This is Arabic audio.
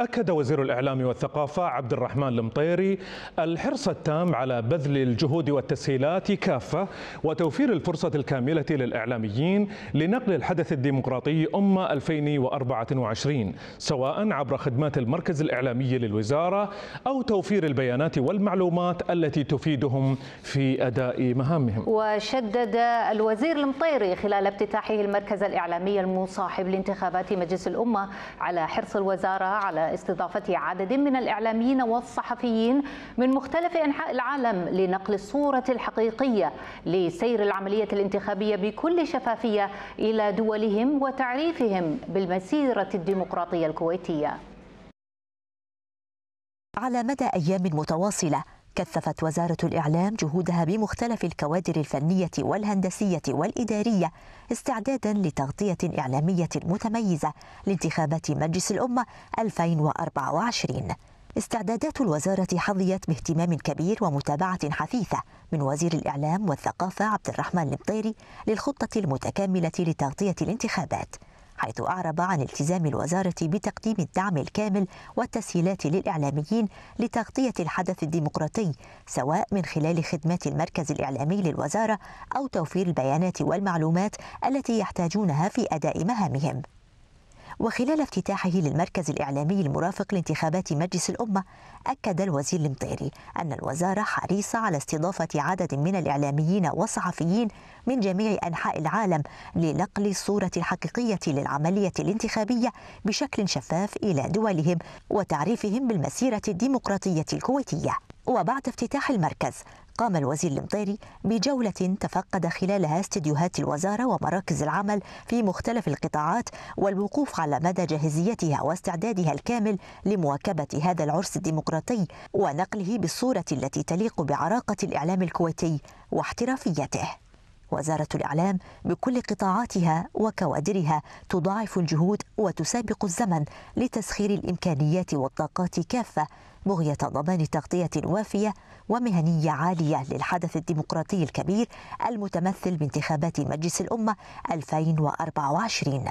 أكد وزير الإعلام والثقافة عبد الرحمن المطيري الحرص التام على بذل الجهود والتسهيلات كافة وتوفير الفرصة الكاملة للإعلاميين لنقل الحدث الديمقراطي أمة 2024 سواء عبر خدمات المركز الإعلامي للوزارة أو توفير البيانات والمعلومات التي تفيدهم في أداء مهامهم وشدد الوزير المطيري خلال افتتاحه المركز الإعلامي المصاحب لانتخابات مجلس الأمة على حرص الوزارة على استضافة عدد من الإعلاميين والصحفيين من مختلف أنحاء العالم لنقل الصورة الحقيقية لسير العملية الانتخابية بكل شفافية إلى دولهم وتعريفهم بالمسيرة الديمقراطية الكويتية على مدى أيام متواصلة كثفت وزارة الإعلام جهودها بمختلف الكوادر الفنية والهندسية والإدارية استعدادا لتغطية إعلامية متميزة لانتخابات مجلس الأمة 2024 استعدادات الوزارة حظيت باهتمام كبير ومتابعة حثيثة من وزير الإعلام والثقافة عبد الرحمن المطيري للخطة المتكاملة لتغطية الانتخابات حيث أعرب عن التزام الوزارة بتقديم الدعم الكامل والتسهيلات للإعلاميين لتغطية الحدث الديمقراطي سواء من خلال خدمات المركز الإعلامي للوزارة أو توفير البيانات والمعلومات التي يحتاجونها في أداء مهامهم وخلال افتتاحه للمركز الإعلامي المرافق لانتخابات مجلس الأمة أكد الوزير المطيري أن الوزارة حريصة على استضافة عدد من الإعلاميين والصحفيين من جميع أنحاء العالم لنقل الصورة الحقيقية للعملية الانتخابية بشكل شفاف إلى دولهم وتعريفهم بالمسيرة الديمقراطية الكويتية وبعد افتتاح المركز قام الوزير المطيري بجولة تفقد خلالها استديوهات الوزارة ومراكز العمل في مختلف القطاعات والوقوف على مدى جاهزيتها واستعدادها الكامل لمواكبة هذا العرس الديمقراطي ونقله بالصورة التي تليق بعراقة الإعلام الكويتي واحترافيته وزارة الإعلام بكل قطاعاتها وكوادرها تضاعف الجهود وتسابق الزمن لتسخير الإمكانيات والطاقات كافة بغية ضمان تغطية وافية ومهنية عالية للحدث الديمقراطي الكبير المتمثل بانتخابات مجلس الأمة 2024